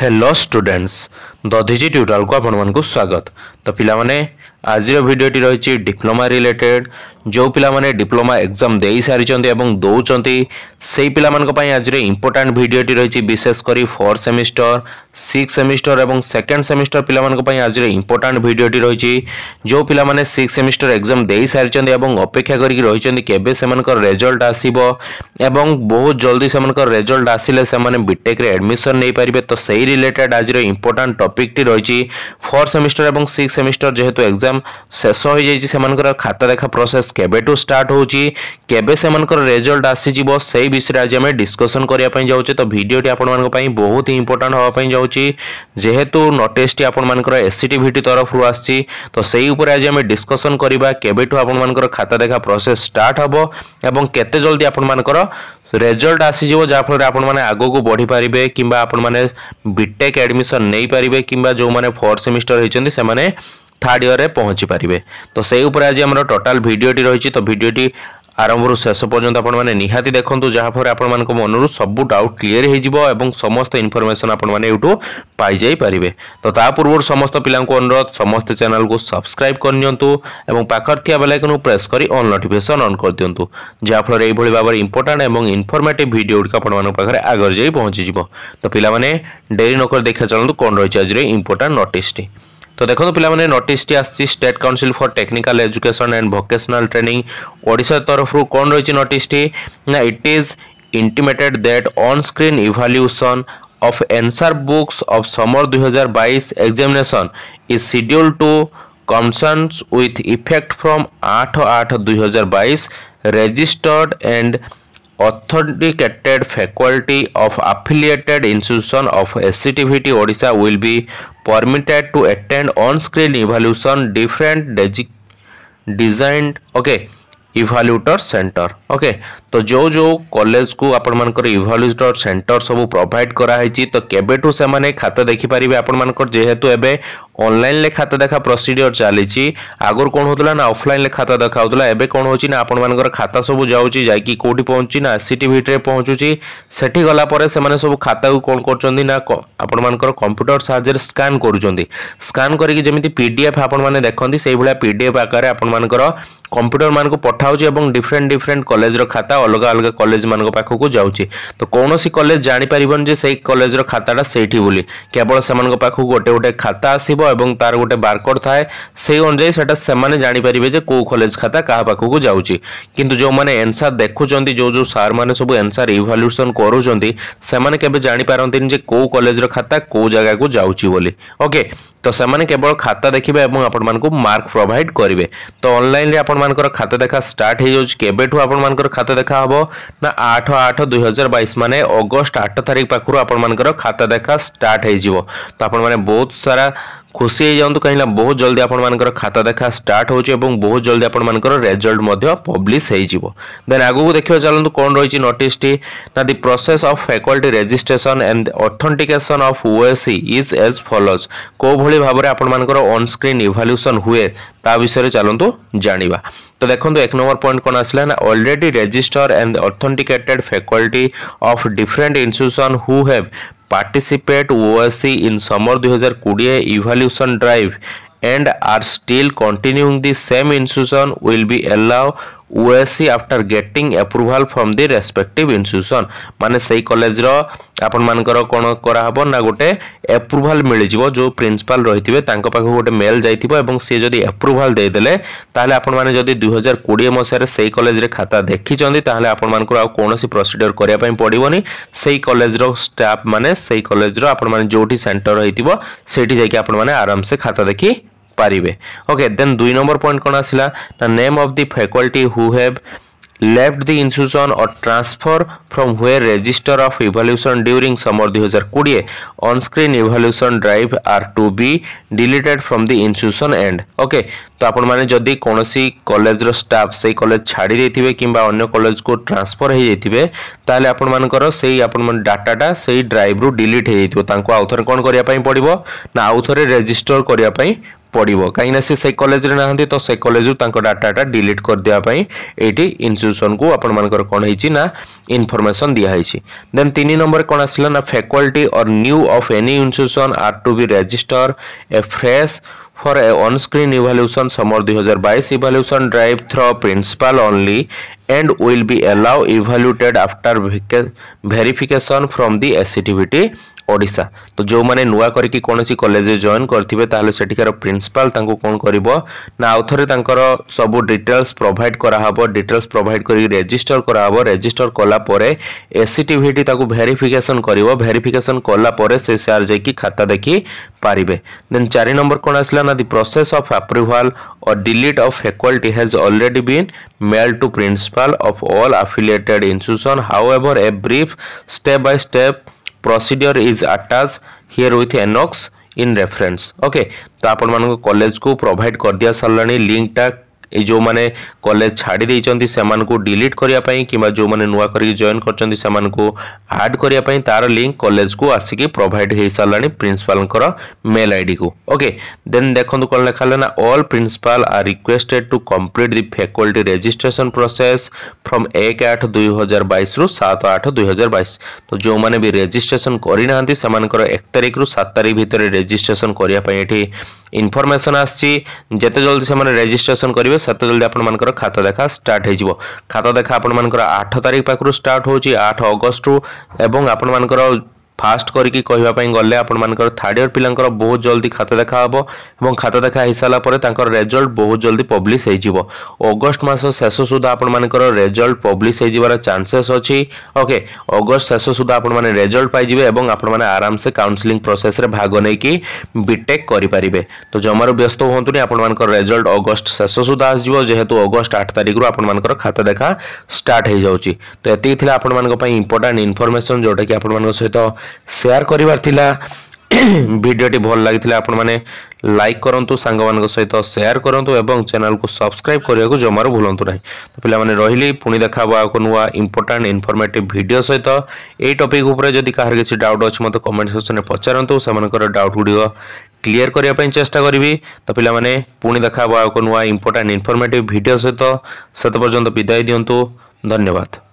hello students दधीजी धिजी tutorial को आपण मानक स्वागत तो पाने আজির ভিডিওটি রয়েছে ডিপ্লোমা রিলেটেড যে পিলামানে ডিপ্লোমা এক্সাম দেই সারিছন্তি এবং দৌছন্তি সেই পিলামানক পাই আজির ইম্পর্টান্ট ভিডিওটি রয়েছে বিশেষ করে ফোর্থ সেমিস্টার সিক্স সেমিস্টার এবং সেকেন্ড সেমিস্টার পিলামানক পাই আজির ইম্পর্টান্ট ভিডিওটি রয়েছে যে পিলামানে সিক্স সেমিস্টার এক্সাম দেই সারিছন্তি এবং অপেক্ষা করিকি রহিছন্তি কেবে সেমানকর রেজল্ট আসিব এবং বহুত জলদি সেমানকর রেজল্ট আসিলে সেমানে বিটেক রে এডমিশন নেই পারিবে তো সেই রিলেটেড আজির ইম্পর্টান্ট টপিকটি রয়েছে ফোর্থ সেমিস্টার এবং সিক্স সেমিস্টার যেহেতু এক্সাম ଏକ୍ଜାମ୍ ଶେଷ ହୋଇଯାଇଛି ସେମାନଙ୍କର ଖାତା ଦେଖା ପ୍ରୋସେସ୍ କେବେଠୁ ଷ୍ଟାର୍ଟ ହେଉଛି କେବେ ସେମାନଙ୍କର ରେଜଲ୍ଟ ଆସିଯିବ ସେଇ ବିଷୟରେ ଆଜି ଆମେ ଡିସ୍କସନ୍ କରିବା ପାଇଁ ଯାଉଛେ ତ ଭିଡ଼ିଓଟି ଆପଣମାନଙ୍କ ପାଇଁ ବହୁତ ହିଁ ଇମ୍ପୋର୍ଟାଣ୍ଟ ହେବା ପାଇଁ ଯାଉଛି ଯେହେତୁ ନୋଟିସ୍ଟି ଆପଣମାନଙ୍କର ଏସ୍ ସି ଟି ଭିଟି ତରଫରୁ ଆସିଛି ତ ସେଇ ଉପରେ ଆଜି ଆମେ ଡିସ୍କସନ୍ କରିବା କେବେଠୁ ଆପଣମାନଙ୍କର ଖାତା ଦେଖା ପ୍ରୋସେସ୍ ଷ୍ଟାର୍ଟ ହେବ ଏବଂ କେତେ ଜଲ୍ଦି ଆପଣମାନଙ୍କର ରେଜଲ୍ଟ ଆସିଯିବ ଯାହାଫଳରେ ଆପଣମାନେ ଆଗକୁ ବଢ଼ିପାରିବେ କିମ୍ବା ଆପଣମାନେ ବିଟେକ୍ ଆଡ଼ମିସନ୍ ନେଇପାରିବେ କିମ୍ବା ଯେଉଁମାନେ ଫୋର୍ଥ ସେମିଷ୍ଟର ହୋଇଛନ୍ତି ସେମାନେ থার্ড ইয়ারে পৌঁছি পারিবে তো সেই উপরে আজ আমার টোটাল ভিডিওটি রয়েছে তো ভিডিওটি আরম্ভରୁ ଶେଷ ପର୍ଯ୍ୟନ୍ତ ଆପଣମାନେ ନିହାତି ଦେଖନ୍ତୁ ଯାହାଫଳରେ ଆପଣମାନଙ୍କ ମନରୁ ସବୁ ଡାଉଟ୍ କ୍ଲିଅର୍ ହୋଇଯିବ ଏବଂ ସମସ୍ତ ଇନଫର୍ମେସନ୍ ଆପଣମାନେ ଏଇଠୁ ପାଇଯାଇପାରିବେ ତ ତା ପୂର୍ବରୁ ସମସ୍ତ ପିଲାଙ୍କୁ ଅନୁରୋଧ ସମସ୍ତ ଚ୍ୟାନେଲ୍କୁ ସବସ୍କ୍ରାଇବ୍ କରିନିଅନ୍ତୁ ଏବଂ ପାଖରେ ଥିବା ବେଲାଇକନ୍କୁ ପ୍ରେସ୍ କରି ଅଲ୍ ନୋଟିଫିକେସନ୍ ଅନ୍ କରିଦିଅନ୍ତୁ ଯାହାଫଳରେ ଏଇଭଳି ଭାବରେ ଇମ୍ପୋର୍ଟାଣ୍ଟ ଏବଂ ଇନଫର୍ମେଟିଭ୍ ଭିଡ଼ିଓ ଗୁଡ଼ିକ ଆପଣମାନଙ୍କ ପାଖରେ ଆଗରେ ଯାଇ ପହଞ୍ଚିଯିବ ତ ପିଲାମାନେ ଡେରି ନକରି ଦେଖା ଚାଲନ୍ତୁ କ'ଣ ରହିଛି ଆଜିର ଇମ୍ପୋର୍ଟାଣ୍ଟ ନୋଟିସ୍ଟି তো দেখুন পিলামানে নোটিসটি আসছে state council for technical education and vocational training Odisha তরফরু কোন রয়েছে নোটিসটি না it is intimated that on screen evaluation of answer books of summer দুই হাজার বাইশ examination is schedule to concerns with effect from আট আট দুই হাজার বাইশ registered and authenticated faculty of affiliated institution of SCTVT Odisha will be permitted to attend on-screen evaluation different designed okay evaluator centre okay तो जो जो college को आपण मानकर इभाल्युटर सेंटर सब प्रोवाइड करा कराई तो केबेठू से खाता देखिपारे आपण मानकर जेहेतु एबे ଅନଲାଇନ୍ରେ ଖାତା ଦେଖା ପ୍ରୋସିଡ଼ିଓର ଚାଲିଛି ଆଗରୁ କ'ଣ ହେଉଥିଲା ନା ଅଫଲାଇନ୍ରେ ଖାତା ଦେଖା ହେଉଥିଲା ଏବେ କ'ଣ ହେଉଛି ନା ଆପଣମାନଙ୍କର ଖାତା ସବୁ ଯାଉଛି ଯାଇକି କେଉଁଠି ପହଞ୍ଚୁଛି ନା ସି ଟି ଭିଟିରେ ପହଞ୍ଚୁଛି ସେଠି ଗଲା ପରେ ସେମାନେ ସବୁ ଖାତାକୁ କ'ଣ କରୁଛନ୍ତି ନା ଆପଣମାନଙ୍କର କମ୍ପ୍ୟୁଟର ସାହାଯ୍ୟରେ ସ୍କାନ୍ କରୁଛନ୍ତି ସ୍କାନ୍ କରିକି ଯେମିତି ପି ଡି ଏଫ୍ ଆପଣମାନେ ଦେଖନ୍ତି ସେଇଭଳିଆ ପି ଡି ଏଫ୍ ଆକାରରେ ଆପଣମାନଙ୍କର କମ୍ପ୍ୟୁଟର ମାନଙ୍କୁ ପଠାଉଛି ଏବଂ ଡିଫରେଣ୍ଟ ଡିଫରେଣ୍ଟ କଲେଜର ଖାତା ଅଲଗା ଅଲଗା କଲେଜ ମାନଙ୍କ ପାଖକୁ ଯାଉଛି ତ କୌଣସି କଲେଜ ଜାଣିପାରିବନି ଯେ ସେଇ କଲେଜର ଖାତାଟା ସେଇଠି ବୋଲି କେବଳ ସେମାନଙ୍କ ପାଖକୁ ଗୋଟେ ଗୋଟେ ଖାତା ଆସିବ ଏବଂ ତାର ଗୋଟେ ବାରକୋଡ଼ ଥାଏ ସେଇ ଅନୁଯାୟୀ ସେଟା ସେମାନେ ଜାଣିପାରିବେ ଯେ କେଉଁ କଲେଜ ଖାତା କାହା ପାଖକୁ ଯାଉଛି କିନ୍ତୁ ଯେଉଁମାନେ ଏନ୍ସାର୍ ଦେଖୁଛନ୍ତି ଯେଉଁ ଯେଉଁ ସାର୍ମାନେ ସବୁ ଏନ୍ସାର୍ ଇଭାଲ୍ୟୁସନ୍ କରୁଛନ୍ତି ସେମାନେ କେବେ ଜାଣିପାରନ୍ତିନି ଯେ କେଉଁ କଲେଜର ଖାତା କେଉଁ ଜାଗାକୁ ଯାଉଛି ବୋଲି ଓକେ ତ ସେମାନେ କେବଳ ଖାତା ଦେଖିବେ ଏବଂ ଆପଣମାନଙ୍କୁ ମାର୍କ ପ୍ରୋଭାଇଡ଼ କରିବେ ତ ଅନଲାଇନ୍ରେ ଆପଣମାନଙ୍କର ଖାତା ଦେଖା ଷ୍ଟାର୍ଟ ହେଇଯାଉଛି କେବେଠୁ ଆପଣମାନଙ୍କର ଖାତା ଦେଖା ହେବ ନା ଆଠ ଆଠ ଦୁଇ ହଜାର ବାଇଶ ମାନେ ଅଗଷ୍ଟ ଆଠ ତାରିଖ ପାଖରୁ ଆପଣମାନଙ୍କର ଖାତା ଦେଖା ଷ୍ଟାର୍ଟ ହେଇଯିବ ତ ଆପଣମାନେ ବହୁତ ସାରା খুশি ହେଇଯାଆନ୍ତୁ କାହିଁକିନା ବହୁତ ଜଲ୍ଦି ଆପଣମାନଙ୍କର ଖାତା ଦେଖା ଷ୍ଟାର୍ଟ ହେଉଛି ଏବଂ ବହୁତ ଜଲ୍ଦି ଆପଣମାନଙ୍କର ରେଜଲ୍ଟ ମଧ୍ୟ ପବ୍ଲିଶ୍ ହେଇଯିବ ଦେନ୍ ଆଗକୁ ଦେଖିବା ଚାଲନ୍ତୁ କ'ଣ ରହିଛି ନୋଟିସ୍ଟି ନା the process of faculty registration and authentication of OSE is as follows କେଉଁଭଳି ଭାବରେ ଆପଣମାନଙ୍କର ଅନସ୍କ୍ରିନ୍ ଇଭାଲ୍ୟୁସନ୍ ହୁଏ ତା ବିଷୟରେ ଚାଲନ୍ତୁ ଜାଣିବା ତ ଦେଖନ୍ତୁ ଏକ ନମ୍ବର ପଏଣ୍ଟ କ'ଣ ଆସିଲା ନା already register and authenticated faculty of different institution who have participate OSCE in summer 2020 evaluation drive and are still continuing the same institution will be allowed OSE after getting approval from the respective institution ମାନେ ସେଇ କଲେଜର ଆପଣମାନଙ୍କର କ'ଣ କରାହେବ ନା ଗୋଟେ approval ମିଳିଯିବ ଯେଉଁ ପ୍ରିନ୍ସିପାଲ୍ ରହିଥିବେ ତାଙ୍କ ପାଖକୁ ଗୋଟେ ମେଲ୍ ଯାଇଥିବ ଏବଂ ସେ ଯଦି ଆପ୍ରୁଭାଲ୍ ଦେଇଦେଲେ ତାହେଲେ ଆପଣମାନେ ଯଦି ଦୁଇହଜାର କୋଡ଼ିଏ ମସିହାରେ ସେଇ କଲେଜରେ ଖାତା ଦେଖିଛନ୍ତି ତାହେଲେ ଆପଣମାନଙ୍କର ଆଉ କୌଣସି ପ୍ରୋସିଡ଼ିଓର କରିବା ପାଇଁ ପଡ଼ିବନି ସେଇ କଲେଜର ଷ୍ଟାଫ୍ ମାନେ ସେଇ କଲେଜର ଆପଣମାନେ ଯେଉଁଠି ସେଣ୍ଟର ହେଇଥିବ ସେଇଠି ଯାଇକି ଆପଣମାନେ ଆରାମସେ ଖାତା ଦେଖି পারিবে ওকে ଦେନ୍ ଦୁଇ ନମ୍ବର ପଏଣ୍ଟ କ'ଣ ଆସିଲା ନା name of the faculty who have left the institution or transfer from ହୁଏ register of evaluation during summer ଦୁଇହଜାର କୋଡ଼ିଏ onscreen evaluation drive are to be deleted from the institution end okay ତ ଆପଣମାନେ ଯଦି କୌଣସି କଲେଜର ଷ୍ଟାଫ୍ ସେଇ କଲେଜ ଛାଡ଼ି ଦେଇଥିବେ କିମ୍ବା ଅନ୍ୟ କଲେଜକୁ ଟ୍ରାନ୍ସଫର୍ ହୋଇଯାଇଥିବେ ତାହେଲେ ଆପଣମାନଙ୍କର ସେଇ ଆପଣମାନେ ଡାଟାଟା ସେଇ ଡ୍ରାଇଭ୍ରୁ ଡିଲିଟ୍ ହୋଇଯାଇଥିବ ତାଙ୍କୁ ଆଉ ଥରେ କ'ଣ କରିବା ପାଇଁ ପଡ଼ିବ ନା ଆଉ ଥରେ ରେଜିଷ୍ଟର କରିବା ପାଇଁ পড়িব কাହିଁକିନା ସେ ସେ କଲେଜରେ ନାହାନ୍ତି ତ ସେ କଲେଜରୁ ତାଙ୍କ ଡାଟାଟା ଡିଲିଟ୍ କରିଦେବା ପାଇଁ ଏଇଠି ଇନଷ୍ଟିଟ୍ୟୁସନକୁ ଆପଣମାନଙ୍କର କ'ଣ ହେଇଛି ନା ଇନଫର୍ମେସନ୍ ଦିଆହେଇଛି ଦେନ୍ ତିନି ନମ୍ବର କ'ଣ ଆସିଲା ନା faculty or new of any institution are to be register a fresh for a on-screen evaluation summer 2022 evaluation drive through principal only and will be allowed evaluated after verification from the activity Odisha ତ ଯେଉଁମାନେ ନୂଆ କରିକି କୌଣସି କଲେଜରେ join କରିଥିବେ ତାହେଲେ ସେଠିକାର principal ତାଙ୍କୁ କ'ଣ କରିବ ନା ଆଉ ଥରେ ତାଙ୍କର ସବୁ ଡିଟେଲ୍ସ ପ୍ରୋଭାଇଡ଼ କରାହେବ ଡିଟେଲ୍ସ ପ୍ରୋଭାଇଡ଼ କରିକି ରେଜିଷ୍ଟର କରାହେବ ରେଜିଷ୍ଟର କଲା ପରେ ଏସିଟିଭିଟି ତାକୁ ଭେରିଫିକେସନ୍ କରିବ ଭେରିଫିକେସନ୍ କଲା ପରେ ସେ ସାର୍ ଯାଇକି ଖାତା ଦେଖି ପାରିବେ ଦେନ୍ ଚାରି ନମ୍ବର କ'ଣ ଆସିଲା ନା the process of approval or delete of faculty has already been mailed to principal of all affiliated institution however a brief step by step procedure is attached here with a nox in reference okay तो आपण मानक college को provide कर दिया सरला link टा এই ଯେଉଁମାନେ college ଛାଡ଼ି ଦେଇଛନ୍ତି ସେମାନଙ୍କୁ ଡିଲିଟ୍ କରିବା ପାଇଁ କିମ୍ବା ଯେଉଁମାନେ ନୂଆ କରିକି ଜଏନ୍ କରିଛନ୍ତି ସେମାନଙ୍କୁ ଆଡ଼୍ କରିବା ପାଇଁ ତା'ର ଲିଙ୍କ୍ କଲେଜକୁ ଆସିକି ପ୍ରୋଭାଇଡ଼ ହୋଇସାରିଲାଣି ପ୍ରିନ୍ସିପାଲଙ୍କର ମେଲ୍ ଆଇଡ଼ିକୁ ଓକେ ଦେନ୍ ଦେଖନ୍ତୁ କ'ଣ ଲେଖା ହେଲା ନା all principal are requested to complete the faculty registration process from ଏକ ଆଠ ଦୁଇ ହଜାର ବାଇଶରୁ ସାତ ଆଠ ଦୁଇ ହଜାର ବାଇଶ ତ ଯେଉଁମାନେ ବି ରେଜିଷ୍ଟ୍ରେସନ୍ କରିନାହାନ୍ତି ସେମାନଙ୍କର ଏକ ତାରିଖରୁ ସାତ ତାରିଖ ଭିତରେ ରେଜିଷ୍ଟ୍ରେସନ୍ କରିବା ପାଇଁ ଏଠି ଇନଫର୍ମେସନ୍ ଆସିଛି ଯେତେ ଜଲ୍ଦି ସେମାନେ ରେଜିଷ୍ଟ୍ରେସନ୍ କରିବେ ଭିଡ଼ିଓ ସେତେ ଜଲ୍ଦି ଆପଣମାନଙ୍କର ଖାତା ଦେଖା ଷ୍ଟାର୍ଟ ହୋଇଯିବ ଖାତା ଦେଖା ଆପଣମାନଙ୍କର ଆଠ ତାରିଖ ପାଖରୁ ଷ୍ଟାର୍ଟ ହେଉଛି ଆଠ ଅଗଷ୍ଟରୁ ଏବଂ ଆପଣମାନଙ୍କର ফাষ্ট করি কহা গলে আপনার থার্ড ইয়ার পিলাঙ্কর বহু জলদি খাতা দেখা হব এবং খাতা দেখা হয়ে সারা পরে তাঁর রেজল্ট বহু জলদি পব্লিশ হয়ে যাব অগস্ট মাস শেষ সুদ্ধা আপনার রেজল্ট পব্লিশ হয়ে যার চান্সেস অছি ওকে অগস্ট শেষ সুদ্ধা আপনার রেজল্ট পাইবে এবং আপনার আরামসে কাউন্সেলিং প্রসেসে ভাগ নেই বিটেক করে তো জমার ব্যস্ত হুঁতুনি আপনার রেজল্ট অগস্ট শেষ সুদ্ধা আসব যেহেতু অগস্ট আট তারিখর আপনার খাতা দেখা স্টার্ট হয়ে যাচ্ছে তো এত আপনার ইম্পর্টাট ইনফরমেসন যেটা কি আপনার সহ ସେୟାର କରିବାର ଥିଲା ଭିଡ଼ିଓଟି ଭଲ ଲାଗିଥିଲେ ଆପଣମାନେ ଲାଇକ୍ କରନ୍ତୁ ସାଙ୍ଗମାନଙ୍କ ସହିତ ସେୟାର କରନ୍ତୁ ଏବଂ ଚ୍ୟାନେଲକୁ ସବସ୍କ୍ରାଇବ୍ କରିବାକୁ ଜମାରୁ ଭୁଲନ୍ତୁ ନାହିଁ ତ ପିଲାମାନେ ରହିଲି ପୁଣି ଦେଖାହେବ ଆଉ ଏକ ନୂଆ ଇମ୍ପୋର୍ଟାଣ୍ଟ ଇନଫର୍ମେଟିଭ୍ ଭିଡ଼ିଓ ସହିତ ଏହି ଟପିକ୍ ଉପରେ ଯଦି କାହାର କିଛି ଡାଉଟ୍ ଅଛି ମୋତେ କମେଣ୍ଟ ସେକ୍ସନରେ ପଚାରନ୍ତୁ ସେମାନଙ୍କର ଡାଉଟ୍ ଗୁଡ଼ିକ କ୍ଲିୟର କରିବା ପାଇଁ ଚେଷ୍ଟା କରିବି ତ ପିଲାମାନେ ପୁଣି ଦେଖାହେବ ଆଉ ଏକ ନୂଆ ଇମ୍ପୋର୍ଟାଣ୍ଟ ଇନଫର୍ମେଟିଭ୍ ଭିଡ଼ିଓ ସହିତ ସେତେ ପର୍ଯ୍ୟନ୍ତ ବିଦାୟ ଦିଅନ୍ତୁ ଧନ୍ୟବାଦ